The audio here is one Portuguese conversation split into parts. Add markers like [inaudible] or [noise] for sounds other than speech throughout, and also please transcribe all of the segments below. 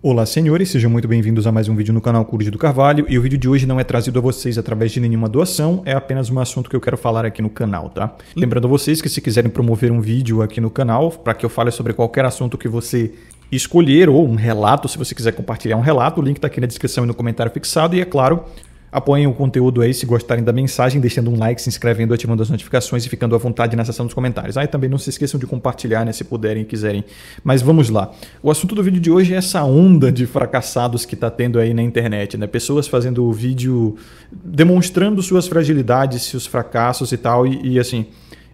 Olá senhores, sejam muito bem-vindos a mais um vídeo no canal Curso do Carvalho e o vídeo de hoje não é trazido a vocês através de nenhuma doação, é apenas um assunto que eu quero falar aqui no canal, tá? Lembrando a vocês que se quiserem promover um vídeo aqui no canal para que eu fale sobre qualquer assunto que você escolher ou um relato, se você quiser compartilhar um relato, o link está aqui na descrição e no comentário fixado e é claro, Apoiem o conteúdo aí se gostarem da mensagem, deixando um like, se inscrevendo, ativando as notificações e ficando à vontade na seção dos comentários. Aí ah, também não se esqueçam de compartilhar, né, se puderem e quiserem. Mas vamos lá. O assunto do vídeo de hoje é essa onda de fracassados que está tendo aí na internet, né? Pessoas fazendo vídeo demonstrando suas fragilidades, seus fracassos e tal, e, e assim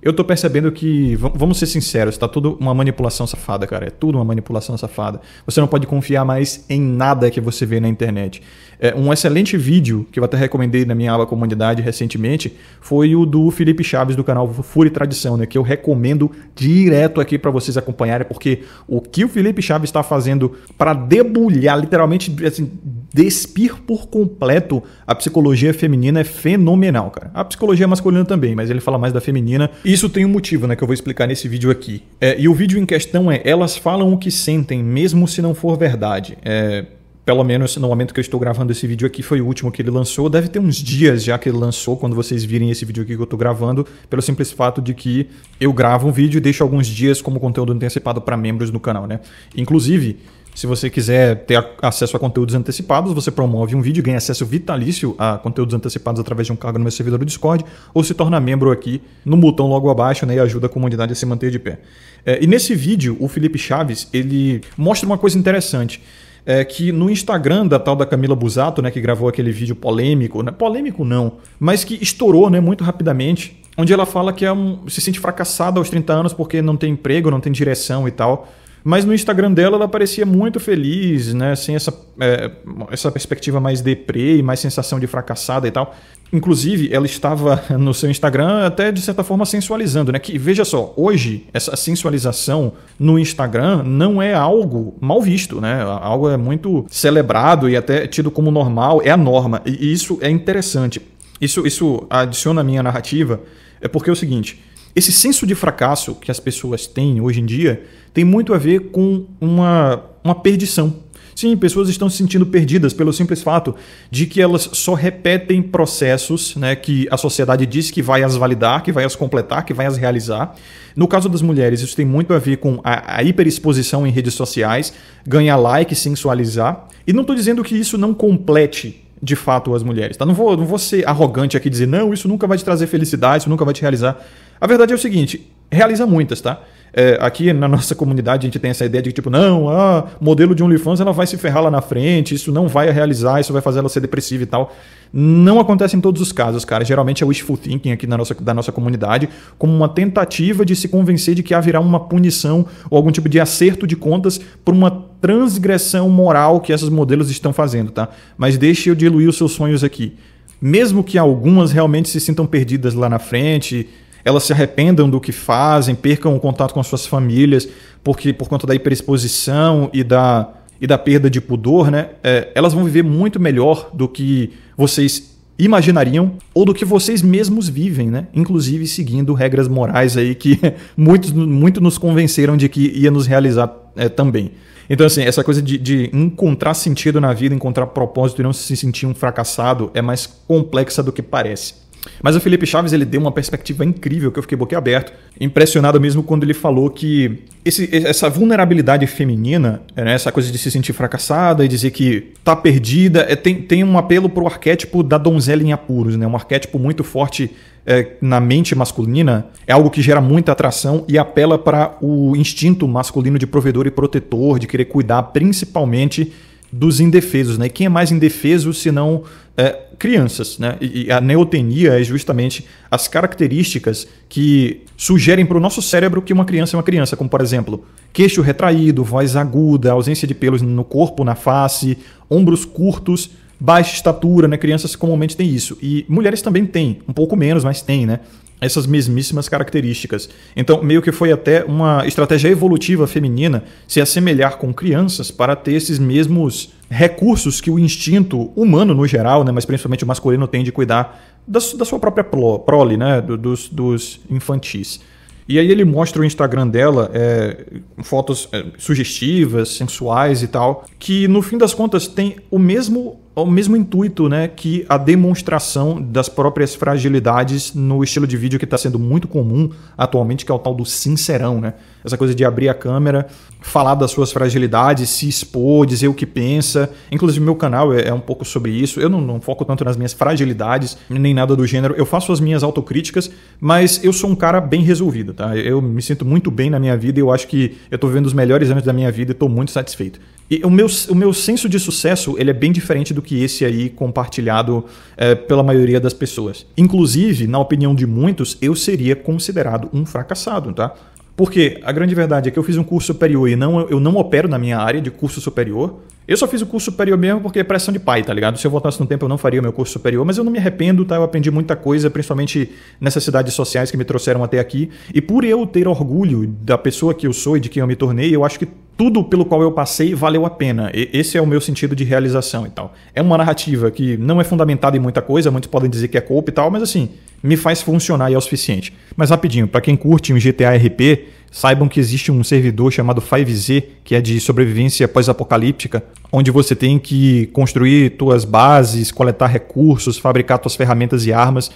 eu tô percebendo que, vamos ser sinceros, tá tudo uma manipulação safada, cara. É tudo uma manipulação safada. Você não pode confiar mais em nada que você vê na internet. É, um excelente vídeo que eu até recomendei na minha aula comunidade recentemente foi o do Felipe Chaves do canal Fura e Tradição, né? Que eu recomendo direto aqui para vocês acompanharem, porque o que o Felipe Chaves está fazendo para debulhar, literalmente, assim, despir por completo a psicologia feminina é fenomenal, cara. A psicologia masculina também, mas ele fala mais da feminina. Isso tem um motivo, né, que eu vou explicar nesse vídeo aqui. É, e o vídeo em questão é Elas falam o que sentem, mesmo se não for verdade. É, pelo menos no momento que eu estou gravando esse vídeo aqui, foi o último que ele lançou. Deve ter uns dias já que ele lançou, quando vocês virem esse vídeo aqui que eu estou gravando, pelo simples fato de que eu gravo um vídeo e deixo alguns dias como conteúdo antecipado para membros do canal, né? Inclusive, se você quiser ter acesso a conteúdos antecipados, você promove um vídeo, ganha acesso vitalício a conteúdos antecipados através de um cargo no meu servidor do Discord, ou se torna membro aqui no botão logo abaixo né, e ajuda a comunidade a se manter de pé. É, e nesse vídeo, o Felipe Chaves ele mostra uma coisa interessante. É que no Instagram da tal da Camila Busato, né, que gravou aquele vídeo polêmico, né, polêmico não, mas que estourou né, muito rapidamente, onde ela fala que é um, se sente fracassada aos 30 anos porque não tem emprego, não tem direção e tal. Mas no Instagram dela ela parecia muito feliz, né? Sem essa, é, essa perspectiva mais deprê e mais sensação de fracassada e tal. Inclusive, ela estava [laughs] no seu Instagram até de certa forma sensualizando, né? Que veja só, hoje essa sensualização no Instagram não é algo mal visto, né? Algo é muito celebrado e até tido como normal, é a norma. E isso é interessante. Isso, isso adiciona à minha narrativa, é porque é o seguinte esse senso de fracasso que as pessoas têm hoje em dia tem muito a ver com uma, uma perdição. Sim, pessoas estão se sentindo perdidas pelo simples fato de que elas só repetem processos né, que a sociedade diz que vai as validar, que vai as completar, que vai as realizar. No caso das mulheres, isso tem muito a ver com a, a hiperexposição em redes sociais, ganhar like, sensualizar. E não estou dizendo que isso não complete de fato as mulheres. Tá? Não, vou, não vou ser arrogante aqui e dizer, não, isso nunca vai te trazer felicidade, isso nunca vai te realizar. A verdade é o seguinte, realiza muitas, tá? É, aqui na nossa comunidade a gente tem essa ideia de que, tipo, não, ah, modelo de OnlyFans ela vai se ferrar lá na frente, isso não vai realizar, isso vai fazer ela ser depressiva e tal. Não acontece em todos os casos, cara. Geralmente é wishful thinking aqui na nossa, da nossa comunidade, como uma tentativa de se convencer de que haverá uma punição ou algum tipo de acerto de contas por uma transgressão moral que esses modelos estão fazendo, tá? Mas deixe eu diluir os seus sonhos aqui. Mesmo que algumas realmente se sintam perdidas lá na frente, elas se arrependam do que fazem, percam o contato com as suas famílias, porque por conta da hiperexposição e da, e da perda de pudor, né? É, elas vão viver muito melhor do que vocês imaginariam ou do que vocês mesmos vivem, né? Inclusive seguindo regras morais aí que [laughs] muitos muito nos convenceram de que ia nos realizar é, também. Então, assim, essa coisa de, de encontrar sentido na vida, encontrar propósito e não se sentir um fracassado é mais complexa do que parece. Mas o Felipe Chaves ele deu uma perspectiva incrível que eu fiquei boquiaberto, impressionado mesmo quando ele falou que esse, essa vulnerabilidade feminina, né, essa coisa de se sentir fracassada e dizer que tá perdida, é, tem, tem um apelo pro arquétipo da donzela em apuros, né, um arquétipo muito forte é, na mente masculina, é algo que gera muita atração e apela para o instinto masculino de provedor e protetor, de querer cuidar principalmente dos indefesos, né? E quem é mais indefeso se não é, crianças. Né? E, e a neotenia é justamente as características que sugerem para o nosso cérebro que uma criança é uma criança, como por exemplo, queixo retraído, voz aguda, ausência de pelos no corpo, na face, ombros curtos, baixa estatura, né? Crianças comumente têm isso. E mulheres também têm, um pouco menos, mas têm, né? Essas mesmíssimas características. Então, meio que foi até uma estratégia evolutiva feminina se assemelhar com crianças para ter esses mesmos recursos que o instinto humano no geral, né, mas principalmente o masculino, tem de cuidar da, da sua própria prole, né, dos, dos infantis. E aí ele mostra o Instagram dela, é, fotos é, sugestivas, sensuais e tal, que no fim das contas tem o mesmo ao é mesmo intuito né, que a demonstração das próprias fragilidades no estilo de vídeo que está sendo muito comum atualmente, que é o tal do sincerão. Né? Essa coisa de abrir a câmera, falar das suas fragilidades, se expor, dizer o que pensa. Inclusive, meu canal é, é um pouco sobre isso. Eu não, não foco tanto nas minhas fragilidades, nem nada do gênero. Eu faço as minhas autocríticas, mas eu sou um cara bem resolvido. Tá? Eu me sinto muito bem na minha vida e eu acho que eu estou vivendo os melhores anos da minha vida e estou muito satisfeito. E o meu, o meu senso de sucesso ele é bem diferente do que esse aí compartilhado é, pela maioria das pessoas. Inclusive, na opinião de muitos, eu seria considerado um fracassado, tá? Porque a grande verdade é que eu fiz um curso superior e não, eu não opero na minha área de curso superior. Eu só fiz o curso superior mesmo porque é pressão de pai, tá ligado? Se eu voltasse no tempo, eu não faria o meu curso superior, mas eu não me arrependo, tá? Eu aprendi muita coisa, principalmente necessidades sociais que me trouxeram até aqui. E por eu ter orgulho da pessoa que eu sou e de quem eu me tornei, eu acho que tudo pelo qual eu passei valeu a pena. E esse é o meu sentido de realização e tal. É uma narrativa que não é fundamentada em muita coisa, muitos podem dizer que é culpa e tal, mas assim, me faz funcionar e é o suficiente. Mas rapidinho, para quem curte um GTA RP, Saibam que existe um servidor chamado 5Z, que é de sobrevivência pós-apocalíptica, onde você tem que construir suas bases, coletar recursos, fabricar suas ferramentas e armas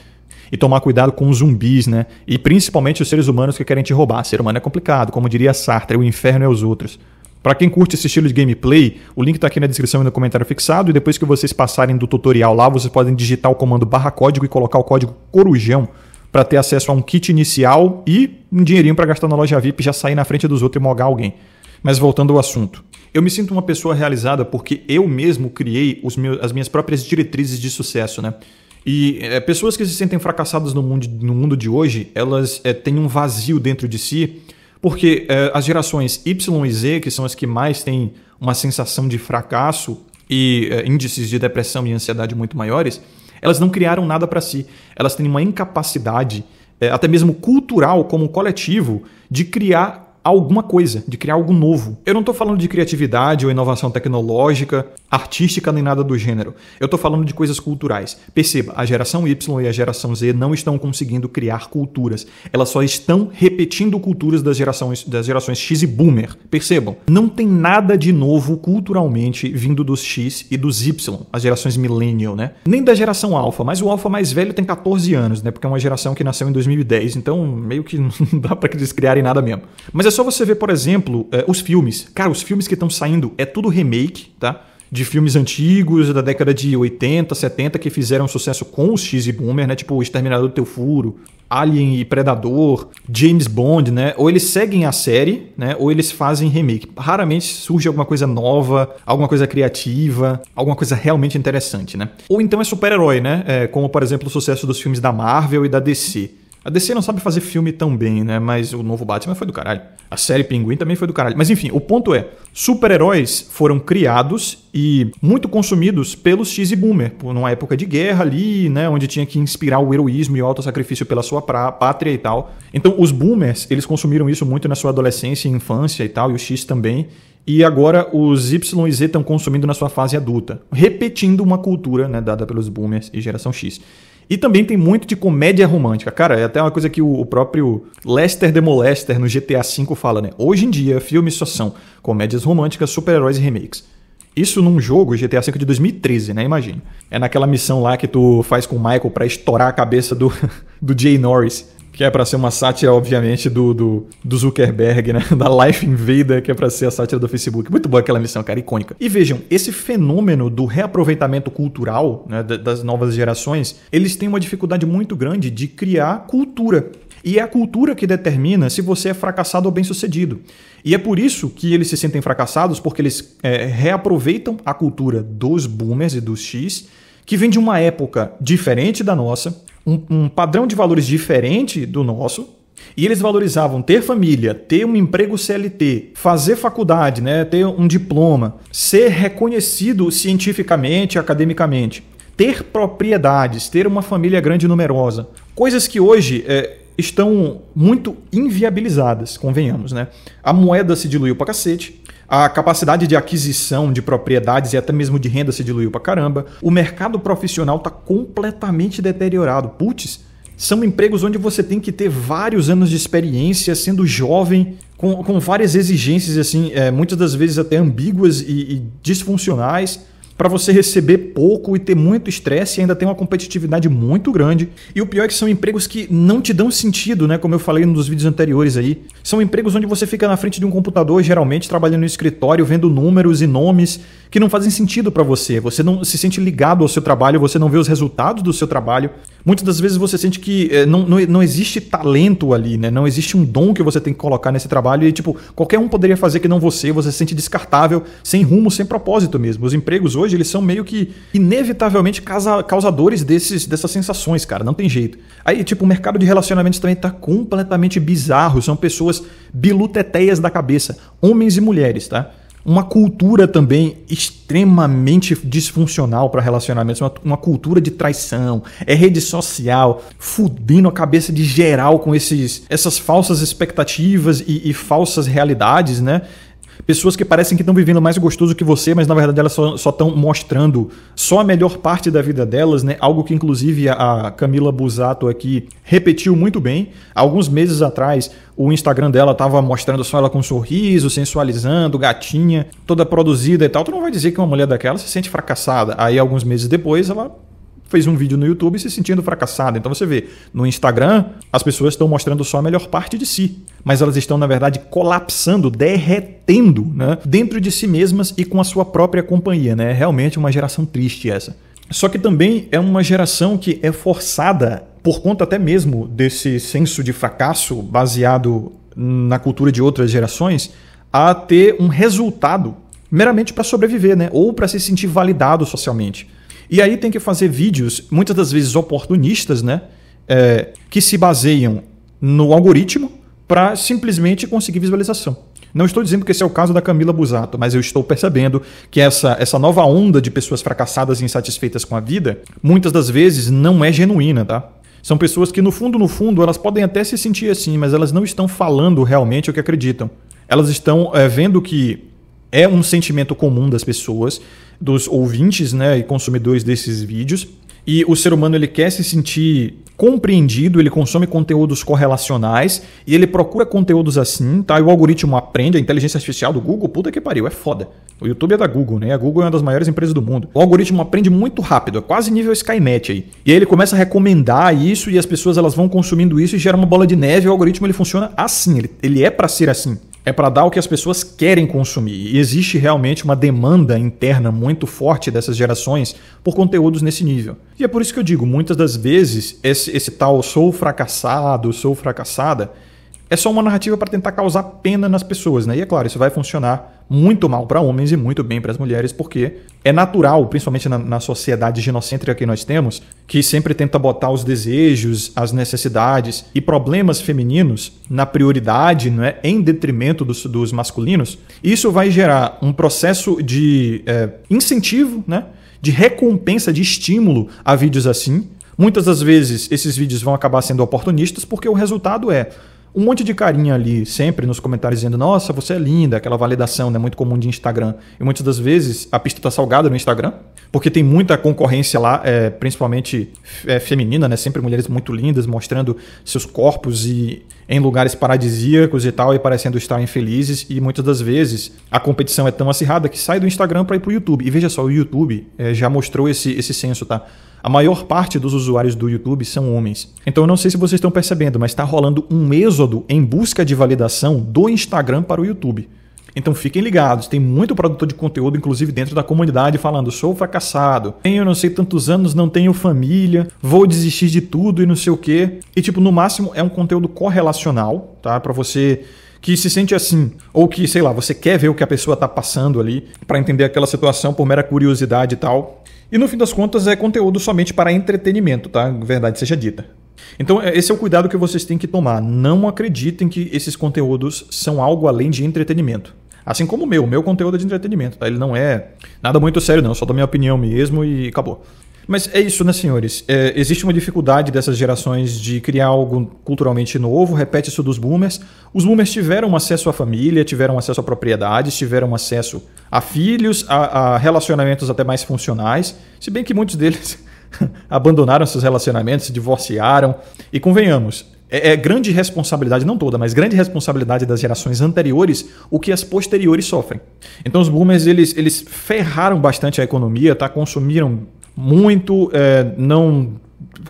e tomar cuidado com os zumbis, né? E principalmente os seres humanos que querem te roubar. Ser humano é complicado, como diria Sartre, o inferno é os outros. Para quem curte esse estilo de gameplay, o link está aqui na descrição e no comentário fixado. E depois que vocês passarem do tutorial lá, vocês podem digitar o comando barra código e colocar o código corujão para ter acesso a um kit inicial e um dinheirinho para gastar na loja VIP, já sair na frente dos outros e mogar alguém. Mas voltando ao assunto. Eu me sinto uma pessoa realizada porque eu mesmo criei meus, as minhas próprias diretrizes de sucesso, né? E é, pessoas que se sentem fracassadas no mundo, no mundo de hoje, elas é, têm um vazio dentro de si, porque é, as gerações Y e Z, que são as que mais têm uma sensação de fracasso e é, índices de depressão e ansiedade muito maiores, elas não criaram nada para si. Elas têm uma incapacidade, eh, até mesmo cultural, como coletivo, de criar alguma coisa, de criar algo novo. Eu não estou falando de criatividade ou inovação tecnológica, artística nem nada do gênero. Eu estou falando de coisas culturais. Perceba, a geração Y e a geração Z não estão conseguindo criar culturas. Elas só estão repetindo culturas das gerações, das gerações X e Boomer. Percebam, não tem nada de novo culturalmente vindo dos X e dos Y, as gerações millennial, né? Nem da geração Alpha, mas o Alpha mais velho tem 14 anos, né? Porque é uma geração que nasceu em 2010, então meio que [laughs] não dá para eles criarem nada mesmo. Mas é só você ver, por exemplo, eh, os filmes. Cara, os filmes que estão saindo é tudo remake, tá? de filmes antigos da década de 80, 70 que fizeram sucesso com os X e Boomer, né? Tipo O Exterminador do Teu Furo, Alien e Predador, James Bond, né? Ou eles seguem a série, né? Ou eles fazem remake. Raramente surge alguma coisa nova, alguma coisa criativa, alguma coisa realmente interessante, né? Ou então é super-herói, né? É, como por exemplo o sucesso dos filmes da Marvel e da DC. A DC não sabe fazer filme tão bem, né? Mas o novo Batman foi do caralho. A série Pinguim também foi do caralho. Mas enfim, o ponto é: super-heróis foram criados e muito consumidos pelos X e Boomer, numa época de guerra ali, né? Onde tinha que inspirar o heroísmo e o autossacrifício pela sua pátria e tal. Então, os boomers, eles consumiram isso muito na sua adolescência e infância e tal, e o X também. E agora os Y e Z estão consumindo na sua fase adulta, repetindo uma cultura né, dada pelos boomers e geração X. E também tem muito de comédia romântica. Cara, é até uma coisa que o próprio Lester de Molester no GTA V fala, né? Hoje em dia, filmes só são comédias românticas, super-heróis e remakes. Isso num jogo GTA V de 2013, né? Imagina. É naquela missão lá que tu faz com o Michael para estourar a cabeça do, [laughs] do Jay Norris que é para ser uma sátira, obviamente, do, do, do, Zuckerberg, né? [laughs] Da Life Invader, que é para ser a sátira do Facebook. Muito boa aquela missão, cara, icônica. E vejam, esse fenômeno do reaproveitamento cultural né, das novas gerações, eles têm uma dificuldade muito grande de criar cultura. E é a cultura que determina se você é fracassado ou bem-sucedido. E é por isso que eles se sentem fracassados, porque eles é, reaproveitam a cultura dos boomers e dos X, que vem de uma época diferente da nossa, um, um padrão de valores diferente do nosso, e eles valorizavam ter família, ter um emprego CLT, fazer faculdade, né, ter um diploma, ser reconhecido cientificamente, academicamente, ter propriedades, ter uma família grande e numerosa. Coisas que hoje é, estão muito inviabilizadas, convenhamos, né? A moeda se diluiu para cacete, a capacidade de aquisição de propriedades e até mesmo de renda se diluiu pra caramba. O mercado profissional está completamente deteriorado. Putz, são empregos onde você tem que ter vários anos de experiência, sendo jovem, com, com várias exigências, assim, é, muitas das vezes até ambíguas e, e disfuncionais para você receber pouco e ter muito estresse e ainda tem uma competitividade muito grande. E o pior é que são empregos que não te dão sentido, né? Como eu falei nos vídeos anteriores aí. São empregos onde você fica na frente de um computador, geralmente trabalhando no escritório, vendo números e nomes que não fazem sentido para você. Você não se sente ligado ao seu trabalho, você não vê os resultados do seu trabalho. Muitas das vezes você sente que é, não, não, não existe talento ali, né? Não existe um dom que você tem que colocar nesse trabalho e, tipo, qualquer um poderia fazer que não você, você se sente descartável, sem rumo, sem propósito mesmo. Os empregos hoje hoje, eles são meio que inevitavelmente causadores desses, dessas sensações, cara. Não tem jeito. Aí, tipo, o mercado de relacionamentos também tá completamente bizarro. São pessoas biluteteias da cabeça, homens e mulheres, tá? Uma cultura também extremamente disfuncional para relacionamentos, uma, uma, cultura de traição, é rede social, fudendo a cabeça de geral com esses, essas falsas expectativas e, e falsas realidades, né? Pessoas que parecem que estão vivendo mais gostoso que você, mas na verdade elas só estão mostrando só a melhor parte da vida delas, né? Algo que inclusive a Camila Busato aqui repetiu muito bem. Alguns meses atrás, o Instagram dela estava mostrando só ela com um sorriso, sensualizando, gatinha, toda produzida e tal. Tu não vai dizer que uma mulher daquela se sente fracassada. Aí alguns meses depois ela fez um vídeo no YouTube se sentindo fracassado. Então você vê, no Instagram, as pessoas estão mostrando só a melhor parte de si, mas elas estão, na verdade, colapsando, derretendo né, dentro de si mesmas e com a sua própria companhia. Né? É realmente uma geração triste essa. Só que também é uma geração que é forçada, por conta até mesmo desse senso de fracasso baseado na cultura de outras gerações, a ter um resultado meramente para sobreviver, né? ou para se sentir validado socialmente. E aí tem que fazer vídeos, muitas das vezes oportunistas, né? É, que se baseiam no algoritmo para simplesmente conseguir visualização. Não estou dizendo que esse é o caso da Camila Busato, mas eu estou percebendo que essa, essa nova onda de pessoas fracassadas e insatisfeitas com a vida, muitas das vezes não é genuína, tá? São pessoas que, no fundo, no fundo, elas podem até se sentir assim, mas elas não estão falando realmente o que acreditam. Elas estão é, vendo que é um sentimento comum das pessoas dos ouvintes né, e consumidores desses vídeos. E o ser humano ele quer se sentir compreendido, ele consome conteúdos correlacionais e ele procura conteúdos assim, tá? E o algoritmo aprende, a inteligência artificial do Google, puta que pariu, é foda. O YouTube é da Google, né? A Google é uma das maiores empresas do mundo. O algoritmo aprende muito rápido, é quase nível Skynet aí. E aí ele começa a recomendar isso e as pessoas elas vão consumindo isso e gera uma bola de neve. E o algoritmo ele funciona assim, ele, ele é para ser assim é para dar o que as pessoas querem consumir. E existe realmente uma demanda interna muito forte dessas gerações por conteúdos nesse nível. E é por isso que eu digo, muitas das vezes, esse, esse tal sou fracassado, sou fracassada, é só uma narrativa para tentar causar pena nas pessoas, né? E é claro, isso vai funcionar muito mal para homens e muito bem para as mulheres, porque é natural, principalmente na, na, sociedade ginocêntrica que nós temos, que sempre tenta botar os desejos, as necessidades e problemas femininos na prioridade, não é? em detrimento dos, dos masculinos. Isso vai gerar um processo de é, incentivo, né? de recompensa, de estímulo a vídeos assim. Muitas das vezes esses vídeos vão acabar sendo oportunistas, porque o resultado é um monte de carinha ali sempre nos comentários dizendo: Nossa, você é linda, aquela validação né, muito comum de Instagram. E muitas das vezes a pista está salgada no Instagram, porque tem muita concorrência lá, é, principalmente é, feminina, né? Sempre mulheres muito lindas mostrando seus corpos e em lugares paradisíacos e tal, e parecendo estar infelizes. E muitas das vezes a competição é tão acirrada que sai do Instagram para ir para o YouTube. E veja só, o YouTube é, já mostrou esse, esse senso, tá? A maior parte dos usuários do YouTube são homens. Então eu não sei se vocês estão percebendo, mas está rolando um êxodo em busca de validação do Instagram para o YouTube. Então fiquem ligados, tem muito produtor de conteúdo, inclusive dentro da comunidade, falando: sou fracassado, tenho não sei tantos anos, não tenho família, vou desistir de tudo e não sei o quê. E, tipo, no máximo é um conteúdo correlacional, tá? Para você que se sente assim, ou que, sei lá, você quer ver o que a pessoa está passando ali, para entender aquela situação por mera curiosidade e tal. E no fim das contas é conteúdo somente para entretenimento, tá? Verdade seja dita. Então, é, esse é o cuidado que vocês têm que tomar. Não acreditem que esses conteúdos são algo além de entretenimento. Assim como o meu, o meu conteúdo é de entretenimento, tá? Ele não é nada muito sério, não, é só da minha opinião mesmo e acabou. Mas é isso, né, senhores? É, existe uma dificuldade dessas gerações de criar algo culturalmente novo, repete isso dos boomers. Os boomers tiveram acesso à família, tiveram acesso a propriedades, tiveram acesso a filhos, a, a relacionamentos até mais funcionais, se bem que muitos deles [laughs] abandonaram seus relacionamentos, se divorciaram. E convenhamos, é, é, grande responsabilidade, não toda, mas grande responsabilidade das gerações anteriores o que as posteriores sofrem. Então os boomers eles, eles ferraram bastante a economia, tá? consumiram muito, é, não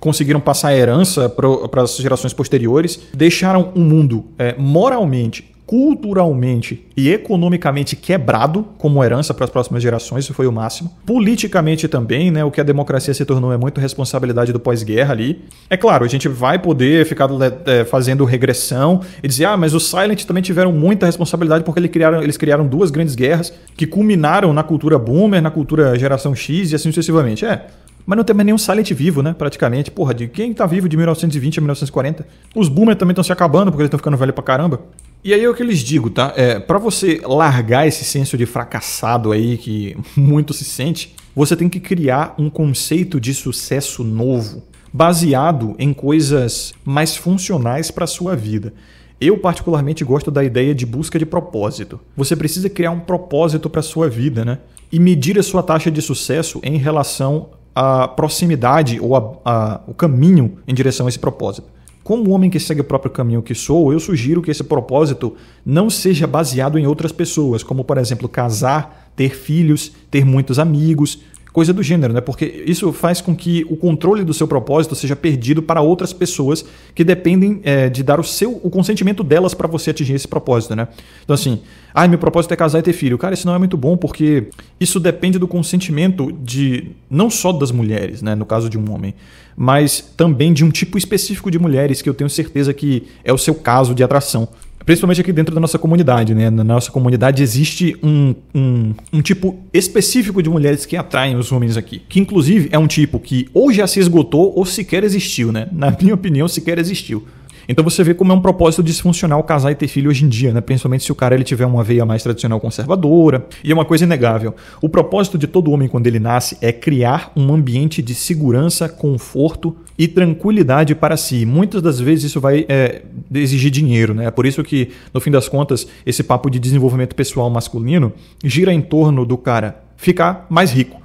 conseguiram passar a herança para as gerações posteriores, deixaram o mundo é, moralmente culturalmente e economicamente quebrado como herança para as próximas gerações, isso foi o máximo. Politicamente também, né, o que a democracia se tornou é muito responsabilidade do pós-guerra ali. É claro, a gente vai poder ficar é, é fazendo regressão e dizer, ah, mas os Silent também tiveram muita responsabilidade porque eles criaram, eles criaram duas grandes guerras que culminaram na cultura boomer, na cultura geração X e assim sucessivamente. É, mas não tem mais nenhum Silent vivo, né? Praticamente. Porra, de quem tá vivo de 1920 a 1940? Os boomers também estão se acabando porque eles estão ficando velhos pra caramba. E aí é o que eu lhes digo, tá? É, para você largar esse senso de fracassado aí que [laughs] muito se sente, você tem que criar um conceito de sucesso novo, baseado em coisas mais funcionais para sua vida. Eu particularmente gosto da ideia de busca de propósito. Você precisa criar um propósito para sua vida, né? E medir a sua taxa de sucesso em relação à proximidade ou a, a, o caminho em direção a esse propósito. Como homem que segue o próprio caminho que sou, eu sugiro que esse propósito não seja baseado em outras pessoas, como, por exemplo, casar, ter filhos, ter muitos amigos, coisa do gênero, né? Porque isso faz com que o controle do seu propósito seja perdido para outras pessoas que dependem é, de dar o seu o consentimento delas para você atingir esse propósito, né? Então assim, ah, meu propósito é casar e ter filho. Cara, isso não é muito bom porque isso depende do consentimento de não só das mulheres, né, no caso de um homem, mas também de um tipo específico de mulheres que eu tenho certeza que é o seu caso de atração principalmente aqui dentro da nossa comunidade, né? Na nossa comunidade existe um, um, um, tipo específico de mulheres que atraem os homens aqui, que inclusive é um tipo que ou já se esgotou ou sequer existiu, né? Na minha opinião, sequer existiu. Então você vê como é um propósito disfuncional casar e ter filho hoje em dia, né? principalmente se o cara ele tiver uma veia mais tradicional conservadora. E é uma coisa inegável. O propósito de todo homem quando ele nasce é criar um ambiente de segurança, conforto e tranquilidade para si. Muitas das vezes isso vai é, exigir dinheiro, né? É por isso que, no fim das contas, esse papo de desenvolvimento pessoal masculino gira em torno do cara ficar mais rico.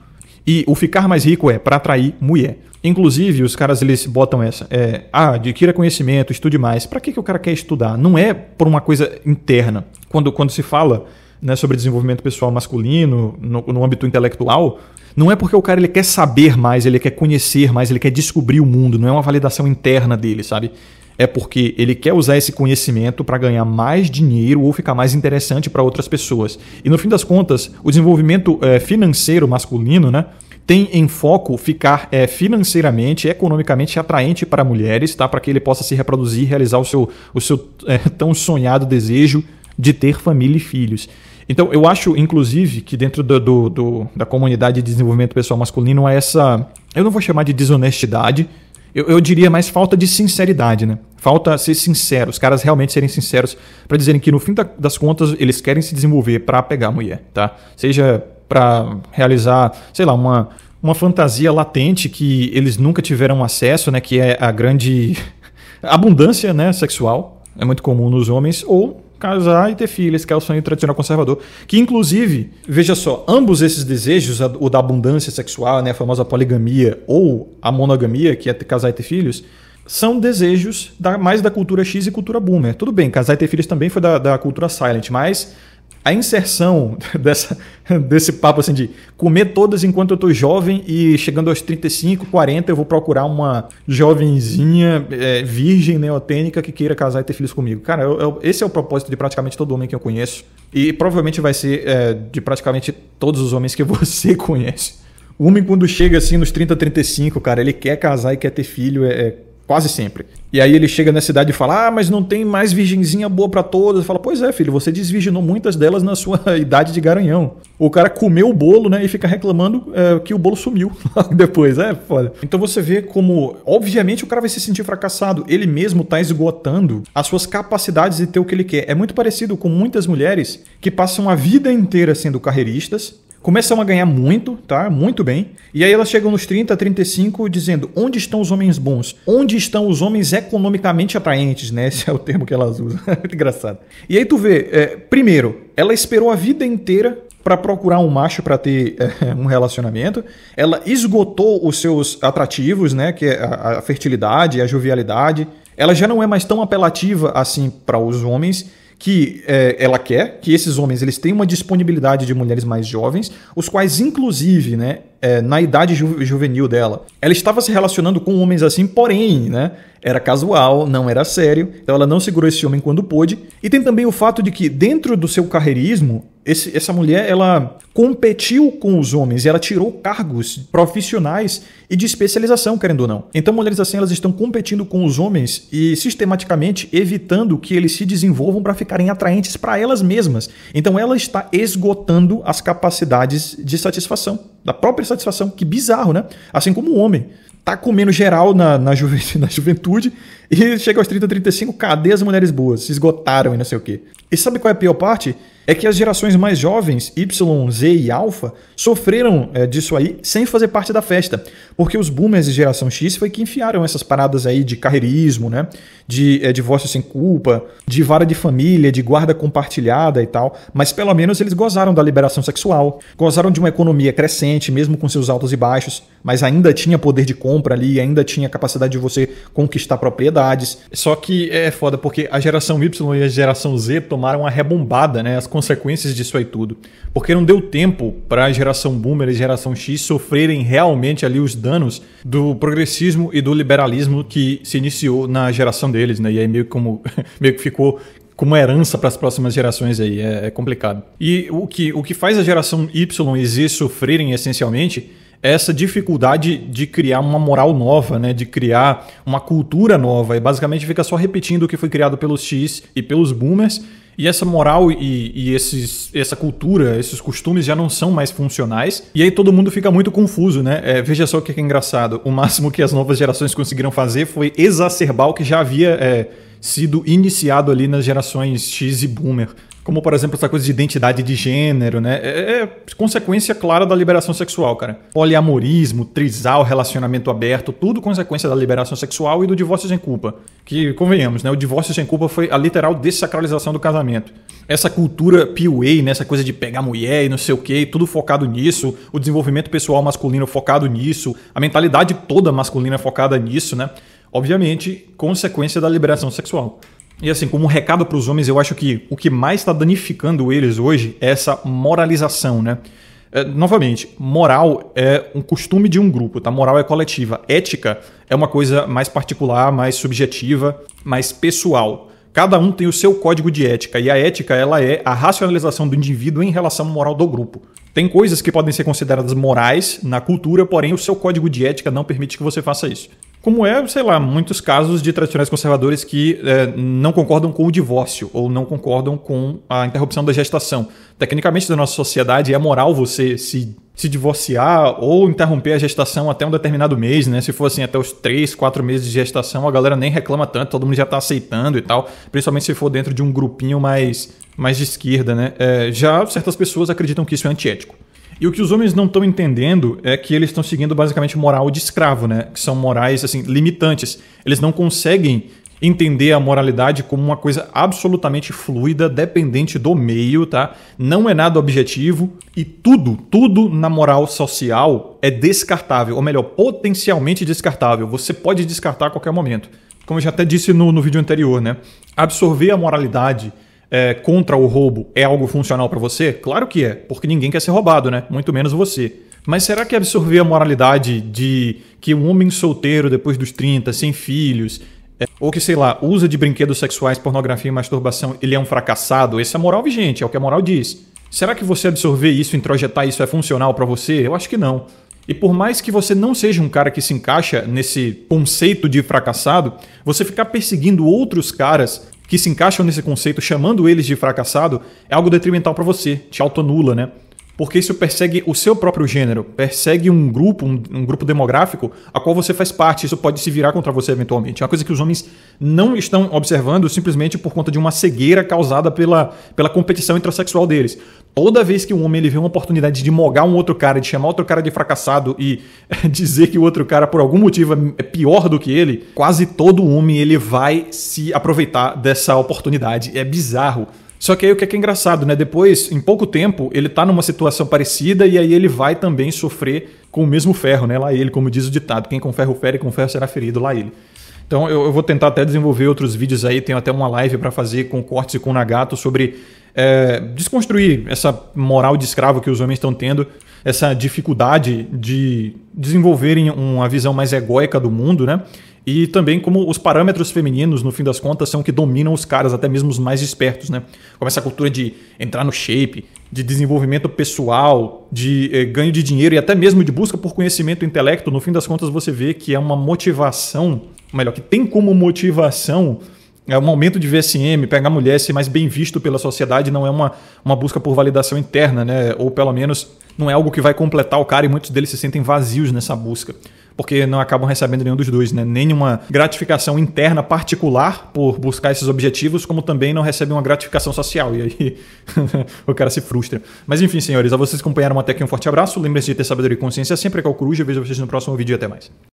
E o ficar mais rico é para atrair mulher. Inclusive, os caras eles botam essa. É, ah, adquira conhecimento, estude mais. Para que, que o cara quer estudar? Não é por uma coisa interna. Quando, quando se fala né, sobre desenvolvimento pessoal masculino, no, no âmbito intelectual, não é porque o cara ele quer saber mais, ele quer conhecer mais, ele quer descobrir o mundo. Não é uma validação interna dele, sabe? é porque ele quer usar esse conhecimento para ganhar mais dinheiro ou ficar mais interessante para outras pessoas. E no fim das contas, o desenvolvimento é, financeiro masculino, né? tem em foco ficar é, financeiramente, economicamente atraente para mulheres, tá? Para que ele possa se reproduzir, realizar o seu, o seu é, [laughs] tão sonhado desejo de ter família e filhos. Então, eu acho, inclusive, que dentro do, do, do, da comunidade de desenvolvimento pessoal masculino há essa. Eu não vou chamar de desonestidade, eu, eu, diria mais falta de sinceridade, né? Falta ser sincero, os caras realmente serem sinceros para dizerem que no fim da, das contas eles querem se desenvolver para pegar a mulher, tá? Seja para realizar, sei lá, uma, uma fantasia latente que eles nunca tiveram acesso, né? Que é a grande [laughs] abundância né, sexual. É muito comum nos homens, ou casar e ter filhos que é o sonho tradicional conservador. Que, inclusive, veja só, ambos esses desejos, o da abundância sexual, né, a famosa poligamia, ou a monogamia, que é casar e ter filhos, são desejos da, mais da cultura X e cultura boomer. Tudo bem, casar e ter filhos também foi da, da cultura silent, mas a inserção [laughs] dessa, desse papo assim de comer todas enquanto eu tô jovem e chegando aos 35, 40, eu vou procurar uma jovenzinha é, virgem neotênica que queira casar e ter filhos comigo. Cara, eu, eu, esse é o propósito de praticamente todo homem que eu conheço. E provavelmente vai ser é, de praticamente todos os homens que [laughs] você conhece. O homem, quando chega assim nos 30, 35, cara, ele quer casar e quer ter filho, é, é Quase sempre. E aí ele chega na cidade e fala: Ah, mas não tem mais virgenzinha boa para todas. Fala: Pois é, filho, você desvirginou muitas delas na sua [laughs] idade de garanhão. O cara comeu o bolo, né? E fica reclamando é, que o bolo sumiu [laughs] depois. É foda. Então você vê como, obviamente, o cara vai se sentir fracassado. Ele mesmo tá esgotando as suas capacidades de ter o que ele quer. É muito parecido com muitas mulheres que passam a vida inteira sendo carreiristas começam a ganhar muito, tá? Muito bem. E aí elas chegam nos 30, 35 dizendo: "Onde estão os homens bons? Onde estão os homens economicamente atraentes?", né? [laughs] Esse é o termo que elas usam. [laughs] Muito engraçado. E aí tu vê, é, primeiro, ela esperou a vida inteira para procurar um macho para ter é, [laughs] um relacionamento. Ela esgotou os seus atrativos, né, que é a, a fertilidade, a jovialidade. Ela já não é mais tão apelativa assim para os homens que é, ela quer que esses homens eles tenham uma disponibilidade de mulheres mais jovens, os quais inclusive, né, é, na idade ju juvenil dela, ela estava se relacionando com homens assim, porém, né, era casual, não era sério, então ela não segurou esse homem quando pôde. E tem também o fato de que dentro do seu carreirismo esse, essa mulher ela competiu com os homens, ela tirou cargos profissionais e de especialização, querendo ou não. Então, mulheres assim elas estão competindo com os homens e sistematicamente evitando que eles se desenvolvam para ficarem atraentes para elas mesmas. Então, ela está esgotando as capacidades de satisfação, da própria satisfação, que bizarro, né? Assim como o homem tá comendo geral na, na, juve, [laughs] na, juventude e chega aos 30, 35, cadê as mulheres boas? Se esgotaram e não sei o quê. E sabe qual é a pior parte? é que as gerações mais jovens, Y, Z e Alpha, sofreram é, disso aí sem fazer parte da festa. Porque os boomers e geração X foi que enfiaram essas paradas aí de carreirismo, né? De é, divórcio sem culpa, de vara de família, de guarda compartilhada e tal. Mas pelo menos eles gozaram da liberação sexual, gozaram de uma economia crescente, mesmo com seus altos e baixos, mas ainda tinha poder de compra ali, ainda tinha capacidade de você conquistar propriedades. Só que é foda, porque a geração Y e a geração Z tomaram uma rebombada, né? As consequências disso aí tudo. Porque não deu tempo para a geração boomer e geração X sofrerem realmente ali os danos do progressismo e do liberalismo que se iniciou na geração deles, né? E aí meio como [laughs] meio que ficou como herança para as próximas gerações aí, é, é complicado. E o que, o que faz a geração Y e Z sofrerem essencialmente é essa dificuldade de criar uma moral nova, né? de criar uma cultura nova, e basicamente fica só repetindo o que foi criado pelos X e pelos boomers, e essa moral e, e esses, essa cultura, esses costumes já não são mais funcionais. E aí todo mundo fica muito confuso, né? É, veja só o que é, é engraçado. O máximo que as novas gerações conseguiram fazer foi exacerbar o que já havia é, sido iniciado ali nas gerações X e Boomer. Como, por exemplo, essa coisa de identidade de gênero, né? É, é consequência clara da liberação sexual, cara. Poliamorismo, trisal, relacionamento aberto, tudo consequência da liberação sexual e do divórcio sem culpa. Que, convenhamos, né? O divórcio sem culpa foi a literal dessacralização do casamento. Essa cultura PUA, né? Essa coisa de pegar mulher e não sei o quê, tudo focado nisso. O desenvolvimento pessoal masculino focado nisso. A mentalidade toda masculina focada nisso, né? Obviamente, consequência da liberação sexual. E assim, como um recado para os homens, eu acho que o que mais está danificando eles hoje é essa moralização, né? É, novamente, moral é um costume de um grupo, tá? Moral é coletiva. Ética é uma coisa mais particular, mais subjetiva, mais pessoal. Cada um tem o seu código de ética e a ética ela é a racionalização do indivíduo em relação à moral do grupo. Tem coisas que podem ser consideradas morais na cultura, porém o seu código de ética não permite que você faça isso como é, sei lá, muitos casos de tradicionais conservadores que é, não concordam com o divórcio ou não concordam com a interrupção da gestação. Tecnicamente, da nossa sociedade, é moral você se, se divorciar ou interromper a gestação até um determinado mês, né? Se for assim, até os três, quatro meses de gestação, a galera nem reclama tanto, todo mundo já está aceitando e tal, principalmente se for dentro de um grupinho mais, mais de esquerda, né? É, já certas pessoas acreditam que isso é antiético. E o que os homens não estão entendendo é que eles estão seguindo basicamente moral de escravo, né? Que são morais assim limitantes. Eles não conseguem entender a moralidade como uma coisa absolutamente fluida, dependente do meio, tá? Não é nada objetivo e tudo, tudo na moral social é descartável, ou melhor, potencialmente descartável. Você pode descartar a qualquer momento. Como eu já até disse no, no vídeo anterior, né? Absorver a moralidade é, contra o roubo é algo funcional para você? Claro que é, porque ninguém quer ser roubado, né? Muito menos você. Mas será que absorver a moralidade de que um homem solteiro depois dos 30, sem filhos, é, ou que, sei lá, usa de brinquedos sexuais, pornografia e masturbação, ele é um fracassado? Essa é a moral vigente, é o que a moral diz. Será que você absorver isso, introjetar isso é funcional para você? Eu acho que não. E por mais que você não seja um cara que se encaixa nesse conceito de fracassado, você ficar perseguindo outros caras que se encaixam nesse conceito, chamando eles de fracassado, é algo detrimental para você, te autonula, né? Porque isso persegue o seu próprio gênero, persegue um grupo, um, um, grupo demográfico a qual você faz parte. Isso pode se virar contra você eventualmente. É uma coisa que os homens não estão observando simplesmente por conta de uma cegueira causada pela, pela competição intrasexual deles. Toda vez que um homem ele vê uma oportunidade de mogar um outro cara, de chamar outro cara de fracassado e [laughs] dizer que o outro cara por algum motivo é, é pior do que ele, quase todo homem ele vai se aproveitar dessa oportunidade. É bizarro. Só que aí o que é, que é engraçado, né? Depois, em pouco tempo, ele tá numa situação parecida e aí ele vai também sofrer com o mesmo ferro, né? Lá ele, como diz o ditado, quem com ferro fere, com ferro será ferido, lá ele. Então eu, eu vou tentar até desenvolver outros vídeos aí, tenho até uma live para fazer com Cortes e com Nagato sobre é, desconstruir essa moral de escravo que os homens estão tendo, essa dificuldade de desenvolverem uma visão mais egóica do mundo, né? E também como os parâmetros femininos, no fim das contas, são que dominam os caras, até mesmo os mais espertos, né? Como essa cultura de entrar no shape, de desenvolvimento pessoal, de eh, ganho de dinheiro e até mesmo de busca por conhecimento e intelecto, no fim das contas você vê que é uma motivação, melhor, que tem como motivação é um aumento de VSM, pegar mulher, ser mais bem visto pela sociedade, não é uma, uma busca por validação interna, né? Ou pelo menos não é algo que vai completar o cara e muitos deles se sentem vazios nessa busca porque não acabam recebendo nenhum dos dois, né? Nenhuma gratificação interna particular por buscar esses objetivos, como também não recebem uma gratificação social. E aí [laughs] o cara se frustra. Mas enfim, senhores, a vocês acompanharam até aqui um forte abraço. Lembre-se de ter sabedoria e consciência sempre que é o Coruja. Eu vejo vocês no próximo vídeo e até mais.